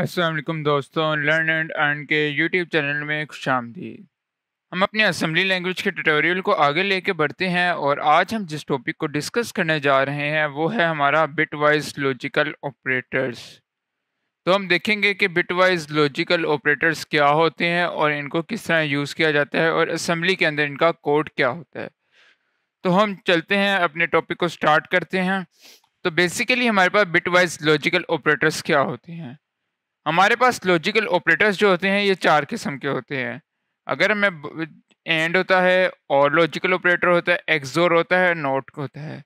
असलम दोस्तों learn and earn के YouTube channel में खुश आमदीद हम अपने असम्बली लैंग्वेज के ट्यूटोरियल को आगे लेके बढ़ते हैं और आज हम जिस टॉपिक को डिस्कस करने जा रहे हैं वो है हमारा बिट वाइज लॉजिकल ऑपरेटर्स तो हम देखेंगे कि बिट वाइज लॉजिकल ऑपरेटर्स क्या होते हैं और इनको किस तरह यूज़ किया जाता है और असम्बली के अंदर इनका कोड क्या होता है तो हम चलते हैं अपने टॉपिक को स्टार्ट करते हैं तो बेसिकली हमारे पास बिट वाइज लॉजिकल ऑपरेटर्स क्या होते हैं हमारे पास लॉजिकल ऑपरेटर्स जो होते हैं ये चार किस्म के होते हैं अगर मैं एंड होता है और लॉजिकल ऑपरेटर होता है एक्सोर होता है नोट होता है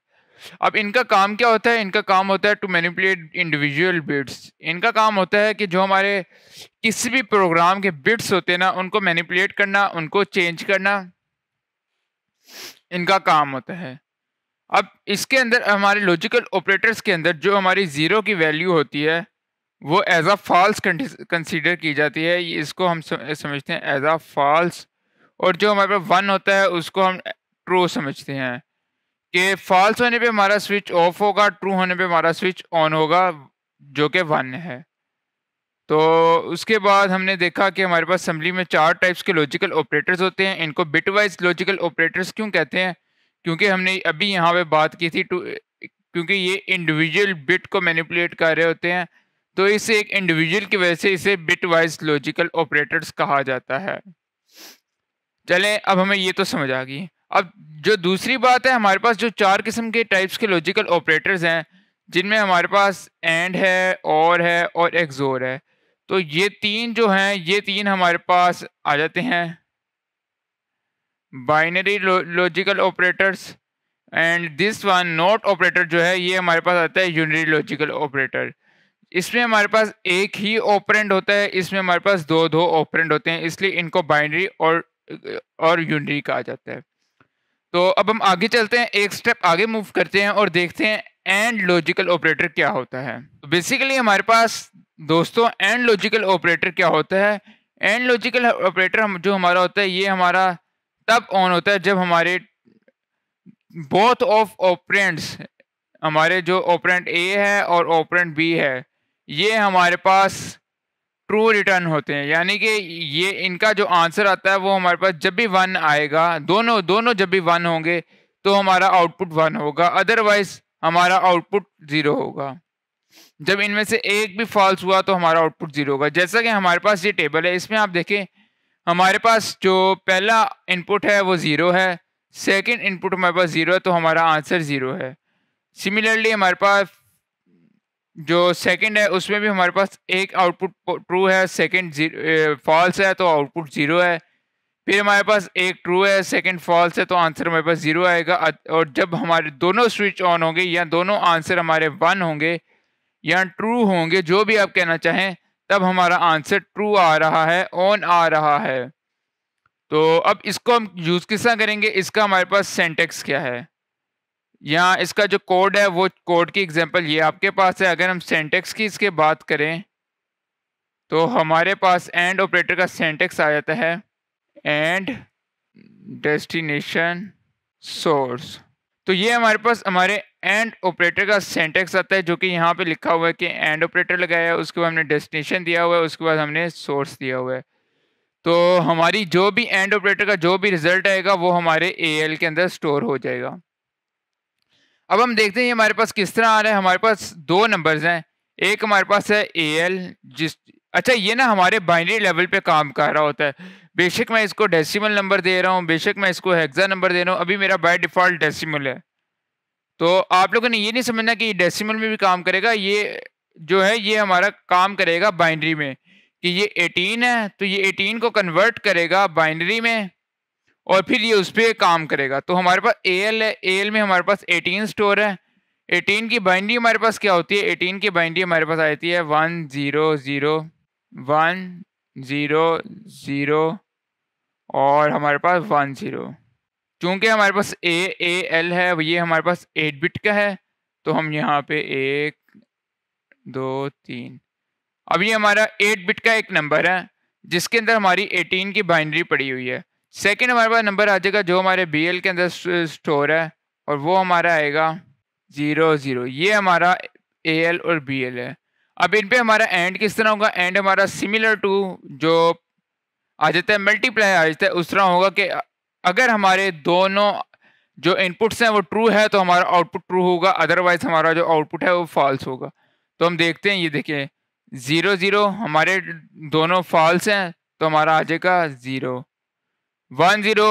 अब इनका काम क्या होता है इनका काम होता है टू मैनिपुलेट इंडिविजुअल बिट्स इनका काम होता है कि जो हमारे किसी भी प्रोग्राम के बिट्स होते हैं ना उनको मैनिपुलेट करना उनको चेंज करना इनका काम होता है अब इसके अंदर हमारे लॉजिकल ऑपरेटर्स के अंदर जो हमारी ज़ीरो की वैल्यू होती है वो एज आ फॉल्स कंसीडर की जाती है इसको हम समझते हैं एज आ फॉल्स और जो हमारे पास वन होता है उसको हम ट्रू समझते हैं कि फॉल्स होने पे हमारा स्विच ऑफ होगा ट्रू होने पे हमारा स्विच ऑन होगा जो कि वन है तो उसके बाद हमने देखा कि हमारे पास असम्बली में चार टाइप्स के लॉजिकल ऑपरेटर्स होते हैं इनको बिट वाइज लॉजिकल ऑपरेटर्स क्यों कहते हैं क्योंकि हमने अभी यहाँ पे बात की थी क्योंकि ये इंडिविजुअल बिट को मैनिपुलेट कर रहे होते हैं तो इसे एक इंडिविजुअल की वजह से इसे बिट वाइज लॉजिकल ऑपरेटर्स कहा जाता है चलें अब हमें ये तो समझ आ गई अब जो दूसरी बात है हमारे पास जो चार किस्म के टाइप्स के लॉजिकल ऑपरेटर्स हैं जिनमें हमारे पास एंड है और है और एक्सोर है तो ये तीन जो हैं ये तीन हमारे पास आ जाते हैं binary logical operators and this one not operator जो है ये हमारे पास आता है यूनरी लॉजिकल ऑपरेटर इसमें हमारे पास एक ही ऑपरेंड होता है इसमें हमारे पास दो दो ऑपरेंड होते हैं इसलिए इनको बाइनरी और और यूनरी कहा जाता है तो अब हम आगे चलते हैं एक स्टेप आगे मूव करते हैं और देखते हैं एंड लॉजिकल ऑपरेटर क्या होता है तो बेसिकली हमारे पास दोस्तों एंड लॉजिकल ऑपरेटर क्या होता है एंड लॉजिकल ऑपरेटर जो हमारा होता है ये हमारा तब ऑन होता है जब हमारे बोथ ऑफ ऑपरेंट्स हमारे जो ऑपरेंट ए है और ऑपरेंट बी है ये हमारे पास ट्रू रिटर्न होते हैं यानी कि ये इनका जो आंसर आता है वो हमारे पास जब भी वन आएगा दोनों दोनों जब भी वन होंगे तो हमारा आउटपुट वन होगा अदरवाइज हमारा आउटपुट ज़ीरो होगा जब इनमें से एक भी फॉल्स हुआ तो हमारा आउटपुट ज़ीरो होगा जैसा कि हमारे पास ये टेबल है इसमें आप देखें हमारे पास जो पहला इनपुट है वो ज़ीरो है सेकेंड इनपुट हमारे पास ज़ीरो है तो हमारा आंसर ज़ीरो है सिमिलरली हमारे पास जो सेकंड है उसमें भी हमारे पास एक आउटपुट ट्रू है सेकंड फॉल्स है तो आउटपुट ज़ीरो है फिर हमारे पास एक ट्रू है सेकंड फॉल्स है तो आंसर हमारे पास ज़ीरो आएगा और जब हमारे दोनों स्विच ऑन होंगे या दोनों आंसर हमारे वन होंगे या ट्रू होंगे जो भी आप कहना चाहें तब हमारा आंसर ट्रू आ रहा है ऑन आ रहा है तो अब इसको हम यूज़ किस तरह करेंगे इसका हमारे पास सेंटेक्स क्या है यहाँ इसका जो कोड है वो कोड की एग्जांपल ये आपके पास है अगर हम सेंटेक्स की इसके बात करें तो हमारे पास एंड ऑपरेटर का सेंटेक्स आ जाता है एंड डेस्टिनेशन सोर्स तो ये हमारे पास हमारे एंड ऑपरेटर का सेंटेक्स आता है जो कि यहाँ पे लिखा हुआ है कि एंड ऑपरेटर लगाया है उसके बाद हमने डेस्टिनेशन दिया हुआ है उसके बाद हमने सोर्स दिया हुआ है तो हमारी जो भी एंड ऑपरेटर का जो भी रिजल्ट आएगा वो हमारे ए के अंदर स्टोर हो जाएगा अब हम देखते हैं हमारे पास किस तरह आ रहा है हमारे पास दो नंबर्स हैं एक हमारे पास है ए एल जिस अच्छा ये ना हमारे बाइनरी लेवल पे काम कर रहा होता है बेशक मैं इसको डेसिमल नंबर दे रहा हूँ बेशक मैं इसको हेक्सा नंबर दे रहा हूँ अभी मेरा बाय डिफ़ॉल्ट डेसिमल है तो आप लोगों ने ये नहीं समझना कि ये डेसिमल में भी काम करेगा ये जो है ये हमारा काम करेगा बाइनरी में कि ये एटीन है तो ये एटीन को कन्वर्ट करेगा बाइनरी में और फिर ये उस पर काम करेगा तो हमारे पास ए एल है ए एल में हमारे पास एटीन स्टोर है एटीन की बाइंडी हमारे पास क्या होती है एटीन की बाइंडी हमारे पास आती है one zero zero one zero zero और हमारे पास वन ज़ीरो चूँकि हमारे पास ए ए एल है ये हमारे पास एट बिट का है तो हम यहाँ पे एक दो तीन अब ये हमारा एट बिट का एक नंबर है जिसके अंदर हमारी एटीन की बाइंड्री पड़ी हुई है सेकेंड हमारे पास नंबर आ जाएगा जो हमारे बी के अंदर स्टोर है और वो हमारा आएगा ज़ीरो ज़ीरो ये हमारा ए एल और बी एल है अब इन पे हमारा एंड किस तरह होगा एंड हमारा सिमिलर टू जो आ जाता है मल्टीप्लाई आ जाता है उस तरह होगा कि अगर हमारे दोनों जो इनपुट्स हैं वो ट्रू है तो हमारा आउटपुट ट्रू होगा अदरवाइज हमारा जो आउटपुट है वो फॉल्स होगा तो हम देखते हैं ये देखिए ज़ीरो ज़ीरो हमारे दोनों फॉल्स हैं तो हमारा आ जाएगा ज़ीरो वन ज़ीरो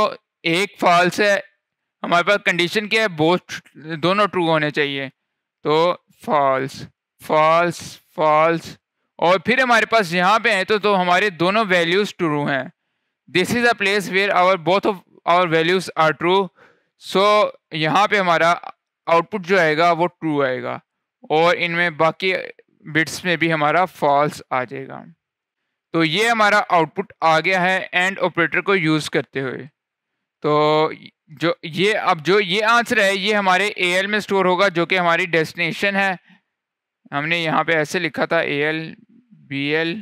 एक फॉल्स है हमारे पास कंडीशन क्या है बोथ दोनों ट्रू होने चाहिए तो फॉल्स फॉल्स फॉल्स और फिर हमारे पास यहाँ पे हैं तो तो हमारे दोनों वैल्यूज़ ट्रू हैं this is a place where our both of our values are true so यहाँ पे हमारा आउटपुट जो आएगा वो ट्रू आएगा और इनमें बाकी बिट्स में भी हमारा फॉल्स आ जाएगा तो ये हमारा आउटपुट आ गया है एंड ऑपरेटर को यूज़ करते हुए तो जो ये अब जो ये आंसर है ये हमारे ए में स्टोर होगा जो कि हमारी डेस्टिनेशन है हमने यहाँ पे ऐसे लिखा था ए एल बी एल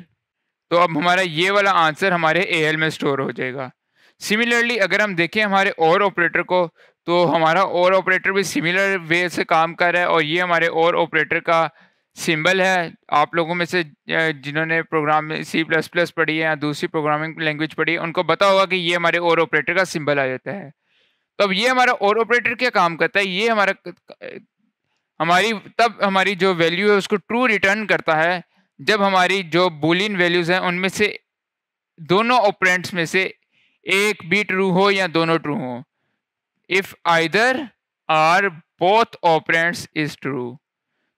तो अब हमारा ये वाला आंसर हमारे ए में स्टोर हो जाएगा सिमिलरली अगर हम देखें हमारे और ऑपरेटर को तो हमारा और ऑपरेटर भी सिमिलर वे से काम कर रहा है और ये हमारे और ऑपरेटर का सिंबल है आप लोगों में से जिन्होंने प्रोग्राम सी प्लस प्लस पढ़ी है या दूसरी प्रोग्रामिंग लैंग्वेज पढ़ी है उनको पता होगा कि ये हमारे और ऑपरेटर का सिंबल आ जाता है तो अब ये हमारा और ऑपरेटर क्या काम करता है ये हमारा हमारी तब हमारी जो वैल्यू है उसको ट्रू रिटर्न करता है जब हमारी जो बुलिन वैल्यूज़ हैं उनमें से दोनों ऑपरेंट्स में से एक भी ट्रू हो या दोनों ट्रू हो if either or both operands is true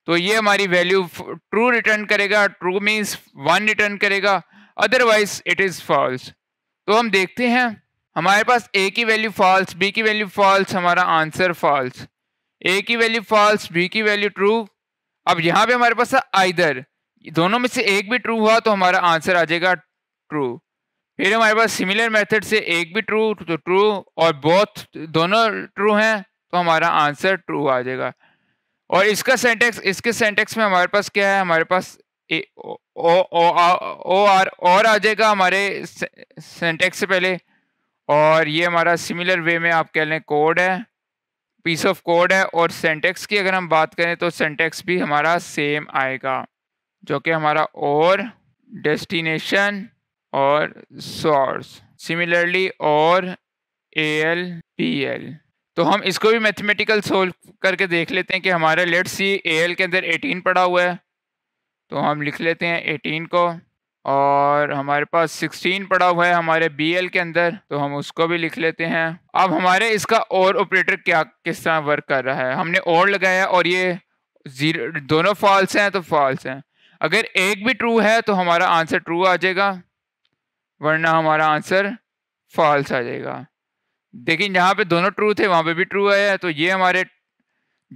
तो ये हमारी वैल्यू ट्रू रिटर्न करेगा ट्रू मीन्स वन रिटर्न करेगा अदरवाइज इट इज़ फॉल्स तो हम देखते हैं हमारे पास ए की वैल्यू फॉल्स बी की वैल्यू फॉल्स हमारा आंसर फॉल्स ए की वैल्यू फॉल्स बी की वैल्यू ट्रू अब यहाँ पे हमारे पास आइदर दोनों में से एक भी ट्रू हुआ तो हमारा आंसर आ जाएगा ट्रू फिर हमारे पास सिमिलर मेथड से एक भी ट्रू तो ट्रू और बोथ दोनों ट्रू हैं तो हमारा आंसर ट्रू आ जाएगा और इसका सेंटेक्स इसके सेंटेक्स में हमारे पास क्या है हमारे पास ए, ओ, ओ, ओ, आ, ओ आर और आ जाएगा हमारे सेंटेक्स से पहले और ये हमारा सिमिलर वे में आप कह लें कोड है पीस ऑफ कोड है और सेंटेक्स की अगर हम बात करें तो सेंटेक्स भी हमारा सेम आएगा जो कि हमारा और डेस्टिनेशन और सोर्स सिमिलरली और ए एल पी एल तो हम इसको भी मैथमेटिकल सोल्व करके देख लेते हैं कि हमारा लेट सी ए के अंदर 18 पड़ा हुआ है तो हम लिख लेते हैं 18 को और हमारे पास 16 पड़ा हुआ है हमारे बी के अंदर तो हम उसको भी लिख लेते हैं अब हमारे इसका और ऑपरेटर क्या किस तरह वर्क कर रहा है हमने और लगाया और ये जीरो दोनों फॉल्स हैं तो फॉल्स हैं अगर एक भी ट्रू है तो हमारा आंसर ट्रू आ जाएगा वरना हमारा आंसर फॉल्स आ जाएगा लेकिन यहाँ पे दोनों ट्रू थे वहाँ पे भी ट्रू आया है तो ये हमारे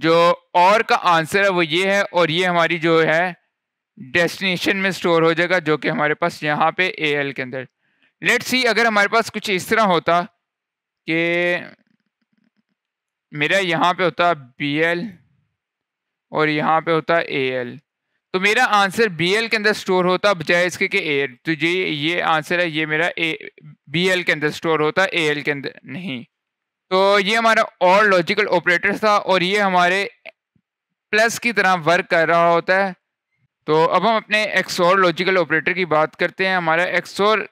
जो और का आंसर है वो ये है और ये हमारी जो है डेस्टिनेशन में स्टोर हो जाएगा जो कि हमारे पास यहाँ पे ए एल के अंदर लेट्स सी अगर हमारे पास कुछ इस तरह होता कि मेरा यहाँ पे होता बी एल और यहाँ पे होता ए एल तो मेरा आंसर बी एल के अंदर स्टोर होता बजाय इसके के ए तो जी ये आंसर है ये मेरा ए बी एल के अंदर स्टोर होता ए एल के अंदर नहीं तो ये हमारा और लॉजिकल ऑपरेटर था और ये हमारे प्लस की तरह वर्क कर रहा होता है तो अब हम अपने एक्सोर लॉजिकल ऑपरेटर की बात करते हैं हमारा एक्सोर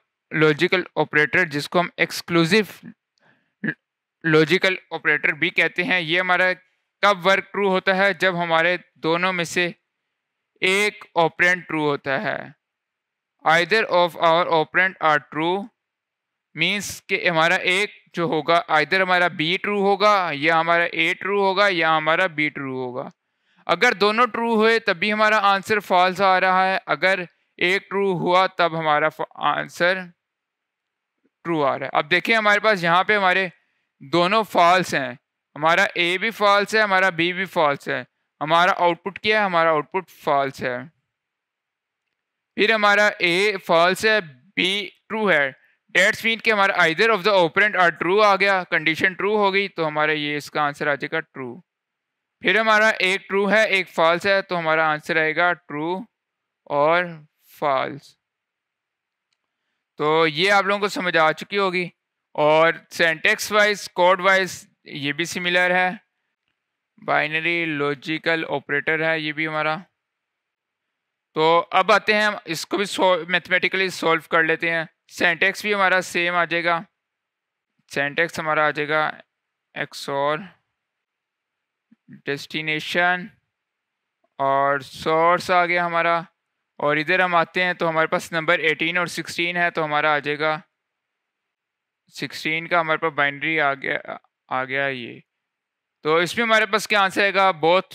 लॉजिकल ऑपरेटर जिसको हम एक्सक्लूसिव लॉजिकल ऑपरेटर भी कहते हैं ये हमारा कब वर्क ट्रू होता है जब हमारे दोनों में से एक ऑपरेंट ट्रू होता है either of our operand are true means कि हमारा एक जो होगा आइदर हमारा बी ट्रू होगा या हमारा ए ट्रू होगा या हमारा बी ट्रू होगा अगर दोनों ट्रू हुए तभी हमारा आंसर फॉल्स आ रहा है अगर एक ट्रू हुआ तब हमारा आंसर ट्रू आ रहा है अब देखिए हमारे पास यहाँ पे हमारे दोनों फॉल्स हैं हमारा ए भी फॉल्स है हमारा बी भी फॉल्स है हमारा आउटपुट क्या है हमारा आउटपुट फॉल्स है फिर हमारा ए फॉल्स है बी ट्रू है डेट्स मीन के हमारा either of the operand are true आ गया कंडीशन ट्रू हो गई तो हमारा ये इसका आंसर आ जाएगा ट्रू फिर हमारा एक ट्रू है एक फॉल्स है तो हमारा आंसर आएगा ट्रू और फॉल्स तो ये आप लोगों को समझ आ चुकी होगी और सेंटेक्स वाइज कोड वाइज ये भी सिमिलर है बाइनरी लॉजिकल ऑपरेटर है ये भी हमारा तो अब आते हैं हम इसको भी मैथमेटिकली सॉल्व कर लेते हैं सेंटेक्स भी हमारा सेम आ जाएगा सेंटेक्स हमारा आ जाएगा एक्स और डेस्टिनेशन और सोर्स आ गया हमारा और इधर हम आते हैं तो हमारे पास नंबर 18 और 16 है तो हमारा आ जाएगा 16 का हमारे पास बाइनरी आ गया आ गया ये तो इसमें हमारे पास क्या आंसर आएगा बहुत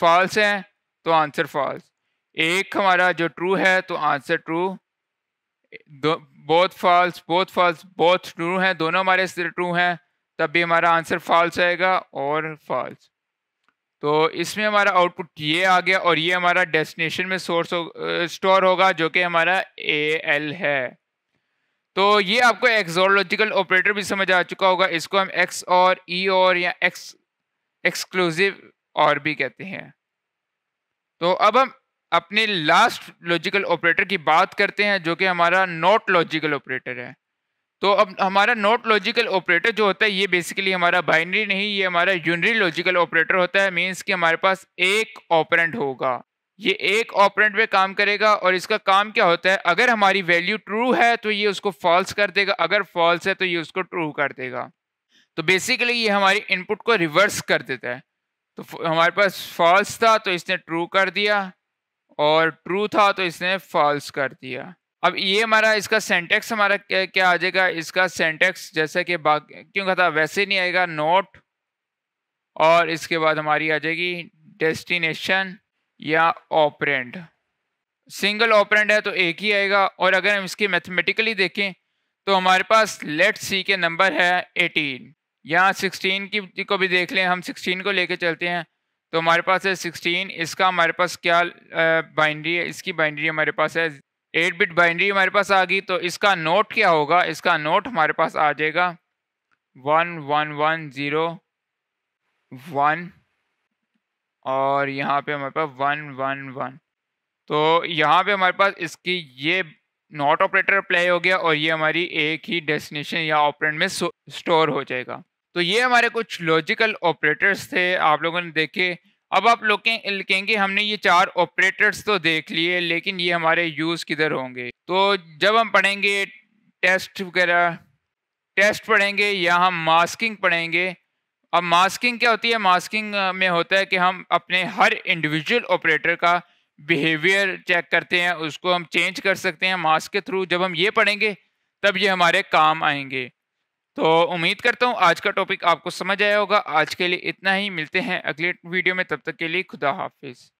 फॉल्स हैं तो आंसर फॉल्स एक हमारा जो ट्रू है तो आंसर ट्रू दो फॉल्स बहुत फॉल्स बहुत ट्रू हैं दोनों हमारे ट्रू हैं तब भी हमारा आंसर फॉल्स आएगा और फॉल्स तो इसमें हमारा आउटपुट ये आ गया और ये हमारा डेस्टिनेशन में सोर्स हो, स्टोर होगा जो कि हमारा ए एल है तो ये आपको एक्सोलॉजिकल ऑपरेटर भी समझ आ चुका होगा इसको हम एक्स और ई e और या एक्स एक्सक्लूसिव और भी कहते हैं तो अब हम अपने लास्ट लॉजिकल ऑपरेटर की बात करते हैं जो कि हमारा नॉट लॉजिकल ऑपरेटर है तो अब हमारा नॉट लॉजिकल ऑपरेटर जो होता है ये बेसिकली हमारा बाइनरी नहीं ये हमारा यूनरी लॉजिकल ऑपरेटर होता है मीन्स कि हमारे पास एक ऑपरेंट होगा ये एक ऑपरेंट पे काम करेगा और इसका काम क्या होता है अगर हमारी वैल्यू ट्रू है तो ये उसको फॉल्स कर देगा अगर फॉल्स है तो ये उसको ट्रू कर देगा तो बेसिकली ये हमारी इनपुट को रिवर्स कर देता है तो हमारे पास फॉल्स था तो इसने ट्रू कर दिया और ट्रू था तो इसने फॉल्स कर दिया अब ये हमारा इसका सेंटेक्स हमारा क्या आ जाएगा इसका सेंटेक्स जैसा कि बाकी क्यों कहता वैसे नहीं आएगा नोट और इसके बाद हमारी आ जाएगी डेस्टिनेशन या ऑपरेंड सिंगल ऑपरेंड है तो एक ही आएगा और अगर हम इसकी मैथमेटिकली देखें तो हमारे पास लेट सी के नंबर है 18 यहाँ 16 की को भी देख लें हम 16 को लेके चलते हैं तो हमारे पास है 16 इसका हमारे पास क्या बाइंड्री है इसकी बाइंड्री हमारे पास है 8 बिट बाइंड्री हमारे पास आ गई तो इसका नोट क्या होगा इसका नोट हमारे पास आ जाएगा one one one zero one और यहाँ पे हमारे पास वन वन वन तो यहाँ पे हमारे पास इसकी ये नॉट ऑपरेटर प्ले हो गया और ये हमारी एक ही डेस्टिनेशन या ऑपरेंट में स्टोर हो जाएगा तो ये हमारे कुछ लॉजिकल ऑपरेटर्स थे आप लोगों ने देखे अब आप लोग कहेंगे हमने ये चार ऑपरेटर्स तो देख लिए लेकिन ये हमारे यूज़ किधर होंगे तो जब हम पढ़ेंगे टेस्ट वगैरह टेस्ट पढ़ेंगे या हम मास्किंग पढ़ेंगे अब मास्किंग क्या होती है मास्किंग uh, में होता है कि हम अपने हर इंडिविजुअल ऑपरेटर का बिहेवियर चेक करते हैं उसको हम चेंज कर सकते हैं मास्क के थ्रू जब हम ये पढ़ेंगे तब ये हमारे काम आएंगे तो उम्मीद करता हूँ आज का टॉपिक आपको समझ आया होगा आज के लिए इतना ही मिलते हैं अगले वीडियो में तब तक के लिए खुदा हाफिज़